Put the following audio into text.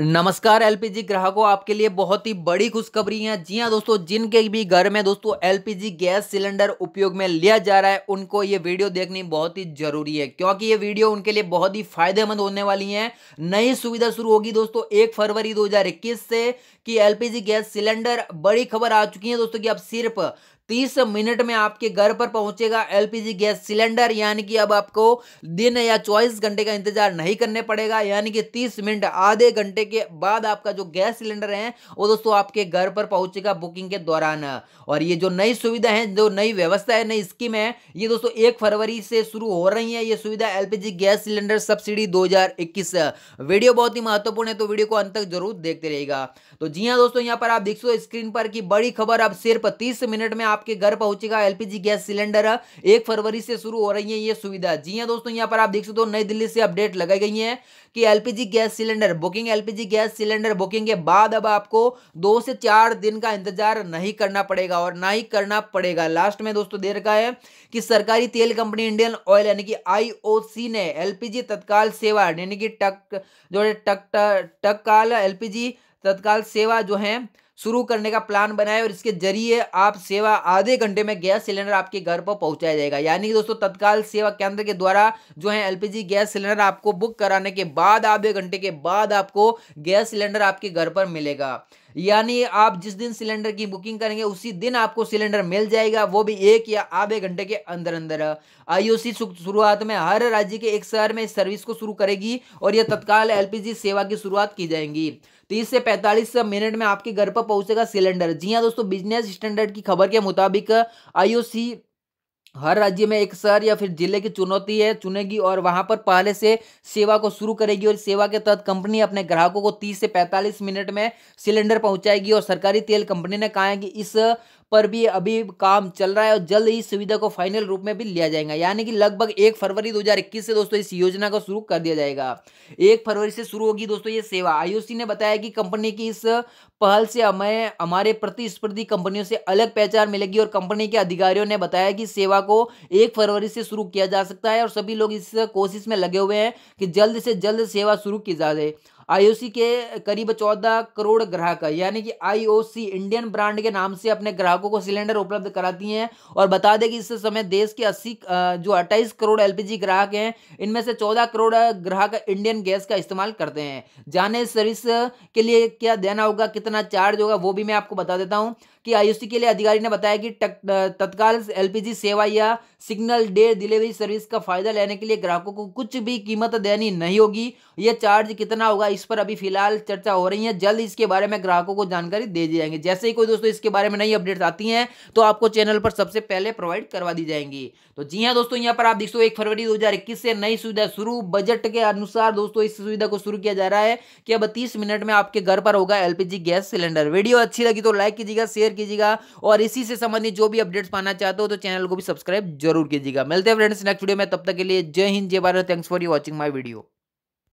नमस्कार एलपीजी ग्राहकों आपके लिए बहुत ही बड़ी खुशखबरी है जी हाँ दोस्तों जिनके भी घर में दोस्तों एलपीजी गैस सिलेंडर उपयोग में लिया जा रहा है उनको ये वीडियो देखनी बहुत ही जरूरी है क्योंकि ये वीडियो उनके लिए बहुत ही फायदेमंद होने वाली है नई सुविधा शुरू होगी दोस्तों एक फरवरी दो से कि एलपीजी गैस सिलेंडर बड़ी खबर आ चुकी है दोस्तों की अब सिर्फ तीस मिनट में आपके घर पर पहुंचेगा एलपीजी गैस सिलेंडर यानी कि अब आपको दिन या चौबीस घंटे का इंतजार नहीं करने पड़ेगा यानी कि तीस मिनट आधे घंटे के बाद आपका जो गैस सिलेंडर है वो दोस्तों आपके घर पर पहुंचेगा बुकिंग के दौरान और ये जो नई सुविधा है जो नई व्यवस्था है नई स्कीम है ये दोस्तों एक फरवरी से शुरू हो रही है ये सुविधा एलपीजी गैस सिलेंडर सब्सिडी दो वीडियो बहुत ही महत्वपूर्ण है तो वीडियो को अंत तक जरूर देखते रहेगा तो जी हाँ दोस्तों यहाँ पर आप देख सो स्क्रीन पर की बड़ी खबर अब सिर्फ तीस मिनट में आप आपके घर पहुंचेगा एलपीजी गैस सिलेंडर एक फरवरी से शुरू हो रही है ये सुविधा जी हाँ दोस्तों यहाँ पर आप देख सकते हो नई दिल्ली से अपडेट लगाई गई है कि LPG gas cylinder booking LPG gas cylinder booking के बाद अब आपको दो से चार दिन का इंतजार नहीं करना पड़ेगा और ना ही करना पड़ेगा लास्ट में दोस्तों देर का है कि सरकारी तेल कंपनी इंडियन ऑयल यानी कि आईओसी ने एलपीजी तत्काल सेवा यानी कि टक जो है टक टक, टक, एलपीजी तत्काल सेवा जो है शुरू करने का प्लान बनाए और इसके जरिए आप सेवा आधे घंटे में गैस सिलेंडर आपके घर पर पहुंचाया जाएगा यानी कि दोस्तों तत्काल सेवा केंद्र के द्वारा जो है एलपीजी गैस सिलेंडर आपको बुक कराने के बाद आधे घंटे के बाद आपको गैस सिलेंडर आपके घर पर मिलेगा यानी आप जिस दिन सिलेंडर की बुकिंग करेंगे उसी दिन आपको सिलेंडर मिल जाएगा वो भी एक या आधे घंटे के अंदर अंदर आईओसी शुरुआत में हर राज्य के एक शहर में इस सर्विस को शुरू करेगी और यह तत्काल एलपीजी सेवा की शुरुआत की जाएंगी तीस से पैंतालीस मिनट में आपके घर पर पहुंचेगा सिलेंडर जी हाँ दोस्तों बिजनेस स्टैंडर्ड की खबर के मुताबिक आईओसी हर राज्य में एक शहर या फिर जिले की चुनौती है चुनेगी और वहां पर पहले से सेवा को शुरू करेगी और सेवा के तहत कंपनी अपने ग्राहकों को 30 से 45 मिनट में सिलेंडर पहुंचाएगी और सरकारी तेल कंपनी ने कहा है कि इस पर भी अभी काम चल रहा है और जल्द ही सुविधा को फाइनल रूप में भी लिया जाएगा यानी कि लगभग एक फरवरी 2021 से दोस्तों इस योजना को शुरू कर दिया जाएगा एक फरवरी से शुरू होगी दोस्तों ये सेवा आईओसी ने बताया कि कंपनी की इस पहल से हमें हमारे प्रतिस्पर्धी कंपनियों से अलग पहचान मिलेगी और कंपनी के अधिकारियों ने बताया कि सेवा को एक फरवरी से शुरू किया जा सकता है और सभी लोग इस कोशिश में लगे हुए हैं कि जल्द से जल्द सेवा शुरू की जा जाए आईओसी के करीब चौदह करोड़ ग्राहक यानी कि आईओसी इंडियन ब्रांड के नाम से अपने ग्राहकों को सिलेंडर उपलब्ध कराती हैं और बता दें कि इस समय देश के अस्सी जो अट्ठाईस करोड़ एलपीजी ग्राहक हैं इनमें से चौदह करोड़ ग्राहक इंडियन गैस का इस्तेमाल करते हैं जाने सर्विस के लिए क्या देना होगा कितना चार्ज होगा वो भी मैं आपको बता देता हूँ कि आयुषी के लिए अधिकारी ने बताया कि तत्काल एलपीजी सेवा या सिग्नल डे डिलीवरी सर्विस का फायदा लेने के लिए ग्राहकों को कुछ भी कीमत देनी नहीं होगी यह चार्ज कितना होगा इस पर अभी फिलहाल चर्चा हो रही है जल्द इसके बारे में ग्राहकों को जानकारी दे दी जाएंगे जैसे ही कोई दोस्तों इसके बारे में नई अपडेट आती है तो आपको चैनल पर सबसे पहले प्रोवाइड करवा दी जाएंगी तो जी हाँ दोस्तों यहाँ पर आप देख सो एक फरवरी दो से नई सुविधा शुरू बजट के अनुसार दोस्तों इस सुविधा को शुरू किया जा रहा है कि अब तीस मिनट में आपके घर पर होगा एलपीजी गैस सिलेंडर वीडियो अच्छी लगी तो लाइक कीजिएगा शेयर कीजिएगा और इसी से संबंधित जो भी अपडेट्स पाना चाहते हो तो चैनल को भी सब्सक्राइब जरूर कीजिएगा मिलते हैं फ्रेंड्स नेक्स्ट वीडियो में तब तक के लिए जय हिंद जय Bharat thanks for you watching my video